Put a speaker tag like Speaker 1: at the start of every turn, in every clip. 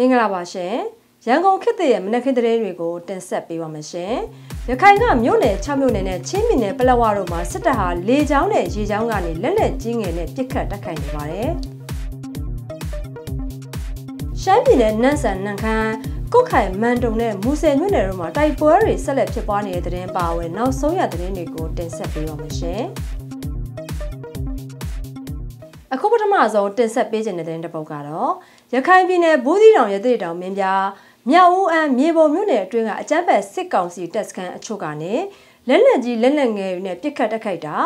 Speaker 1: မင်္ဂလာပါရှင်ရန်ကုန်ခေတ်သစ်ရဲ့မနက်ခင်းသတင်းတွေကိုတင်ဆက်ပေးပါမယ်ရှင်ရခိုင်ကမြို့နယ်6မြို့နယ်နဲ့ချင်းပြည်နယ်ပလက်ဝတို့မှာစစ်တပ်ဟာလေကြောင်းနဲ့ရေကြောင်းကနေလက်လက်ကြီးငယ်နဲ့ပစ်ခတ်တိုက်ခိုက်နေပါတယ်ရှမ်းပြည်နယ်နန့်ဆန်နန့်ခမ်းကုတ်ခိုင်မန်တုံနဲ့မူဆယ်မြို့နယ်တို့မှာတိုက်ပွဲတွေဆက်လက်ဖြစ်ပွားနေတဲ့သတင်းပါဝင်နောက်ဆုံးရသတင်းတွေကိုတင်ဆက်ပေးပါမယ်ရှင်အခုပထမဆုံးတင်ဆက်ပေးခြင်းတဲ့တဲ့ပုတ်ကတော့ရခိုင်ပြည်နယ်ဘူးသီးတောင်ရသေတောင်မင်းပြားမြောက်ဦးအမ်းမြေပုံမြို့နယ်အတွင်းကအကြမ်းဖက်စစ်ကောင်စီတပ်စခန်းအချို့ကနေလက်လက်ကြီးလက်လက်ငယ်တွေနဲ့ပစ်ခတ်တိုက်ခိုက်တာ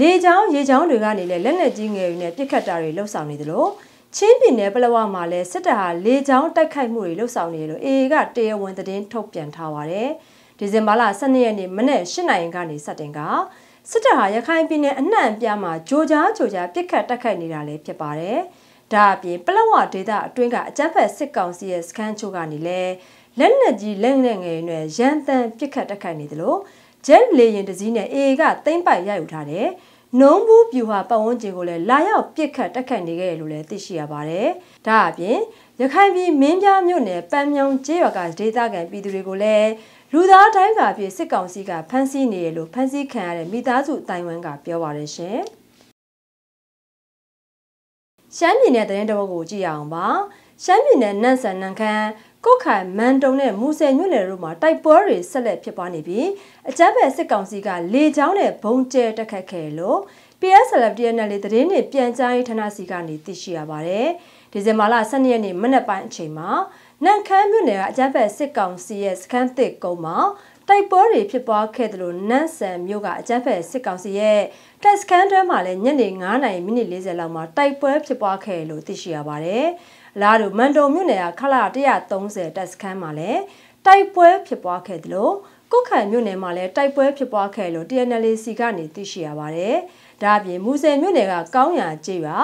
Speaker 1: လေချောင်းရေချောင်းတွေကနေလည်းလက်လက်ကြီးငယ်တွေနဲ့ပစ်ခတ်တာတွေလှုပ်ဆောင်နေသလိုချင်းပြည်နယ်ပလောဝမှာလည်းစစ်တပ်ဟာလေချောင်းတိုက်ခိုက်မှုတွေလှုပ်ဆောင်နေတယ်လို့ AA ကတရားဝင်သတင်းထုတ်ပြန်ထားပါတယ်။ဒီဇင်ဘာလ12ရက်နေ့မနေ့8နိုင်ကနေစတင်ကစစ်တပ်ဟာရခိုင်ပြည်နယ်အနှံ့အပြားမှာဂျိုကြားဂျိုကြားပစ်ခတ်တိုက်ခိုက်နေတာလည်းဖြစ်ပါတယ်။ဒါအပြင်ပလောက်ဝဒေသအတွင်းကအကြက်ဖက်စစ်ကောင်စီရဲ့စခန်းချို့ကနေလဲလက်နက်ကြီးလက်နက်ငယ်တွေရန်တန်ပစ်ခတ်တက်ခိုက်နေတယ်လို့ဂျက်လေရင်တစည်းနဲ့အေကတိမ့်ပိုက်ရယူထားတယ်နုံဘူးပြူဟာပတ်ဝန်းကျင်ကိုလည်းလာရောက်ပစ်ခတ်တက်ခတ်နေခဲ့တယ်လို့လည်းသိရှိရပါတယ်။ဒါအပြင်ရခိုင်ပြည်မင်းပြားမြို့နယ်ပန်းမြောင်ကျေးရွာကဒေသခံပြည်သူတွေကိုလည်းလူသားတိုင်းကပြည်စစ်ကောင်စီကဖမ်းဆီးနေတယ်လို့ဖမ်းဆီးခံရတဲ့မိသားစုတိုင်ဝမ်ကပြောပါတယ်ရှင်။ရှမ်းပြည်နယ်သတင်းတပုတ်ကိုကြည့်ရအောင်ပါရှမ်းပြည်နယ်နန့်ဆန်နန့်ခမ်းကုတ်ခိုင်မန်တုံနဲ့မူဆယ်မြို့နယ်တို့မှာတိုက်ပွဲတွေဆက်လက်ဖြစ်ပွားနေပြီးအကြမ်းဖက်စစ်ကောင်စီကလေကြောင်းနဲ့ဘုံကျဲတက်ခတ်ခဲ့လို့ PSLF တရနယ်လေသတင်းတွေပြန်ကြားရေးဌာနစီကနေသိရှိရပါတယ်ဒီဇင်ဘာလ12ရက်နေ့မနက်ပိုင်းအချိန်မှာနန့်ခမ်းမြို့နယ်ကအကြမ်းဖက်စစ်ကောင်စီရဲ့စခန်းသစ်ကုန်းမှာတိုက်ပွဲတွေဖြစ်ပွားခဲ့တယ်လို့နန့်ဆန်မြို့ကအကြမ်းဖက်စစ်ကောင်စီရဲ့တက်စကန်တွဲမှာလည်းညနေ9:40မိနစ်40လောက်မှာတိုက်ပွဲဖြစ်ပွားခဲ့လို့သိရှိရပါတယ်။လားတို့မန်တုံမြို့နယ်ကခလာ130တက်စကန်မှာလည်းတိုက်ပွဲဖြစ်ပွားခဲ့တယ်လို့ကုတ်ခိုင်မြို့နယ်မှာလည်းတိုက်ပွဲဖြစ်ပွားခဲ့လို့ TNLC ကနေသိရှိရပါတယ်။ဒါအပြင်မူဆယ်မြို့နယ်ကကောင်းရံကျေးရွာ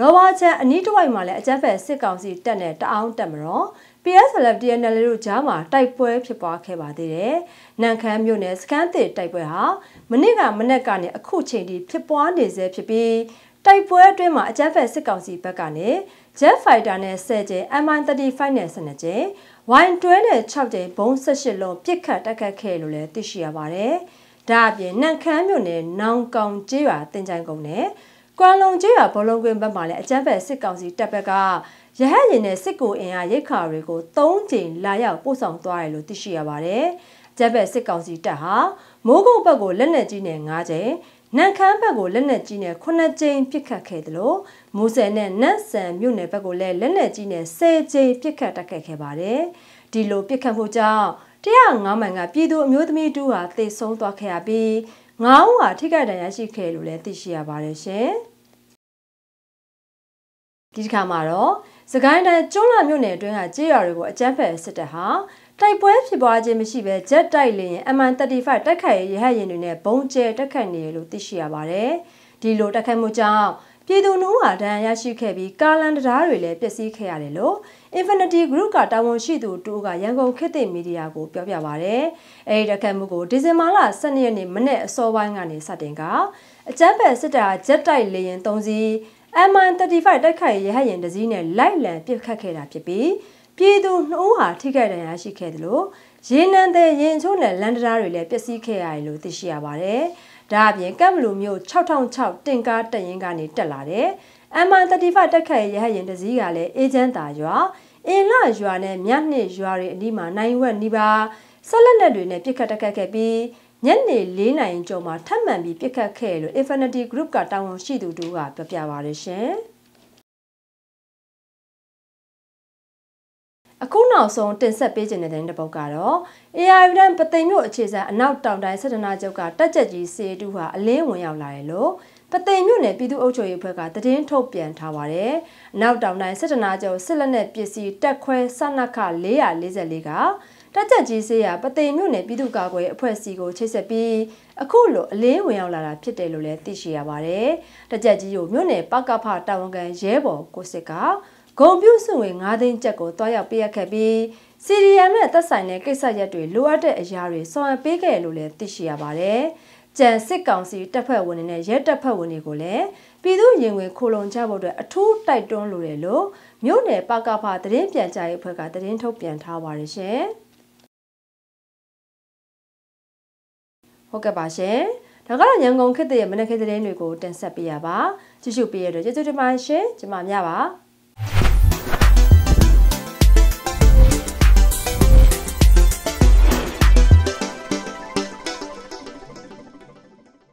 Speaker 1: ရောဘာချန်အနီးတစ်ဝိုက်မှာလည်းအကြမ်းဖက်စစ်ကောင်စီတပ်နဲ့တအောင်းတက်မတော် PSLF TNL တို့ကြားမှာတိုက်ပွဲဖြစ်ပွားခဲ့ပါသေးတယ်။နန်ခမ်းမြို့နယ်စကန်းတစ်တိုက်ပွဲဟာမနေ့ကမနေ့ကနေအခုချိန်ထိဖြစ်ပွားနေဆဲဖြစ်ပြီးတိုက်ပွဲအတွင်းမှာအကြမ်းဖက်စစ်ကောင်စီဘက်ကနေ Jet Fighter နဲ့10ကျင်း MI-35 နဲ့12ကျင်း Y-12 နဲ့6ကျင်းဘုံ18လုံးပစ်ခတ်တိုက်ခတ်ခဲ့လို့လည်းသိရှိရပါတယ်။ဒါအပြင်နန်ခမ်းမြို့နယ်နောင်ကောင်ကျေးရွာတင်ကြိုင်ကုန်းနဲ့ကွာလုံကျေးရွာဘောလုံးကွင်းဘက်မှာလည်းအကြမ်းဖက်စစ်ကောင်စီတပ်ဘက်ကရဟတ်ယာဉ်နဲ့စစ်ကိုအင်အားရိတ်ခါတွေကို၃ကြိမ်လာရောက်ပို့ဆောင်သွားတယ်လို့သိရှိရပါတယ်။ဂျက်ဘက်စစ်ကောင်စီတပ်ဟာမိုးကုတ်ဘက်ကိုလက်နက်ကြီးနဲ့၅ကြိမ်နန်ခမ်းဘက်ကိုလက်နက်ကြီးနဲ့9ကြိမ်ပစ်ခတ်ခဲ့တယ်လို့မိုးဆယ်နဲ့နတ်ဆန်မြို့နယ်ဘက်ကိုလည်းလက်နက်ကြီးနဲ့10ကြိမ်ပစ်ခတ်တိုက်ခိုက်ခဲ့ပါတယ်။ဒီလိုပစ်ခတ်မှုကြောင့်105မှန်က ပြည်သူအမျိုးသမီးတူဟာသေဆုံးသွားခဲ့ရပြီး9ဦးဟာထိခိုက်ဒဏ်ရာရှိခဲ့လို့လည်းသိရှိရပါတယ်ရှင်။ဒီတစ်ခါမှာတော့။စကိုင်းတိုင်းကျွန်းလာမြို့နယ်အတွင်းကကြေးရွာတွေကိုအကြမ်းဖက်စစ်တပ်ဟာတိုက်ပွဲဖြစ်ပွားခြင်းမရှိဘဲဂျက်တိုက်လျင် MN35 တိုက်ခိုက်ရဟတ်ယာဉ်တွေနဲ့ဘုံကျဲတိုက်ခိုက်နေတယ်လို့သိရှိရပါတယ်။ဒီလိုတိုက်ခိုက်မှုကြောင့်ပြည်သူနှုံးဟာဒဏ်ရာရရှိခဲ့ပြီးကာလန်တရားတွေလည်းပျက်စီးခဲ့ရတယ်လို့ Infinity Group ကတာဝန်ရှိသူတူကရန်ကုန်ခေတ်သစ်မီဒီယာကိုပြောပြပါရယ်။အဲဒီတိုက်ခိုက်မှုကိုဒီဇင်ဘာလ12ရက်နေ့မနေ့အစောပိုင်းကနေစတင်ကအကြမ်းဖက်စစ်တပ်ဂျက်တိုက်လေယာဉ်3စီး MI-35 တိုက်ခိုက်ရဟတ်ယာဉ်တစ်စီးနဲ့လိုက်လံပစ်ခတ်ခဲ့တာဖြစ်ပြီးပြည်သူ2ဦးဟာထိခိုက်ဒဏ်ရာရှိခဲ့တယ်လို့ရေနံတဲ့ရင်ချိုးနဲ့လန်ဒရာတွေလည်းပျက်စီးခဲ့ရတယ်လို့သိရှိရပါတယ်။ဒါအပြင်ကမ်ဘလူမြို့6006တင်ကားတရင်ကနေတက်လာတဲ့ MI-35 တိုက်ခိုက်ရဟတ်ယာဉ်တစ်စီးကလည်းအေဂျန်တာရွာအင်လာရွာနဲ့မြတ်နှစ်ရွာတွေအနီးမှာနိုင်ဝက်နီးပါးဆက်လက်နဲ့တွေနဲ့ပြစ်ခတ်တက်ခတ်ခဲ့ပြီးညနေ၄နာရီကျော်မှာထပ်မံပြီးပြစ်ခတ်ခဲ့လို့ Infinity Group ကတာဝန်ရှိသူတို့ကပြောပြပါရရှင်။အခုနောက်ဆုံးတင်ဆက်ပေးခြင်းတဲ့တဲ့ပုတ်ကတော့ AI ဗဒန်ပသိမ်မြို့အခြေစံအနောက်တောင်တိုင်းစစ်တနာချုပ်ကတက်ကြကြီးစေတူဟာအလင်းဝင်ရောက်လာတယ်လို့ပသိမ်မြို့နယ်ပြည်သူ့အုပ်ချုပ်ရေးဘက်ကတည်င်းထုတ်ပြန်ထားပါတယ်။အနောက်တောင်တိုင်းစစ်တနာချုပ်စစ်လက်နက်ပစ္စည်းတက်ခွဲစနခ444ကတက်ချက်ကြီးစေးရပသိမ်မြို့နယ်ပြည်သူ့ကာကွယ်အဖွဲ့အစည်းကိုချိတ်ဆက်ပြီးအခုလိုအလင်းဝင်ရောက်လာတာဖြစ်တယ်လို့လည်းသိရှိရပါတယ်။တက်ချက်ကြီးကိုမြို့နယ်ပကဖတာဝန်ခံရဲဘော်ကိုစစ်ကဂုံပြုစုဝင်9သိန်းကျပ်ကိုတွားရောက်ပေးရခဲ့ပြီးစီရီယမ်နဲ့သက်ဆိုင်တဲ့ကိစ္စရပ်တွေလိုအပ်တဲ့အရာတွေဆောင်ရွက်ပေးခဲ့လို့လည်းသိရှိရပါတယ်။ကြံစစ်ကောင်စီတပ်ဖွဲ့ဝင်တွေနဲ့ရဲတပ်ဖွဲ့ဝင်တွေကိုလည်းပြည်သူရင်ဝင်ခိုလုံကြဖို့အတွက်အထူးတိုက်တွန်းလိုတယ်လို့မြို့နယ်ပကဖသတင်းပြန်ကြားရေးအဖွဲ့ကသတင်းထုတ်ပြန်ထားပါတယ်ရှင်။ဟုတ်ကဲ့ပါရှင်ဒါကတော့ရန်ကုန်ခေတ်တရဲ့မနက်ခေတ်သတင်းတွေကိုတင်ဆက်ပေးရပါကြည့်ရှုပေးရတဲ့ကျေးဇူးတင်ပါတယ်ရှင်ကျွန်မမြပါ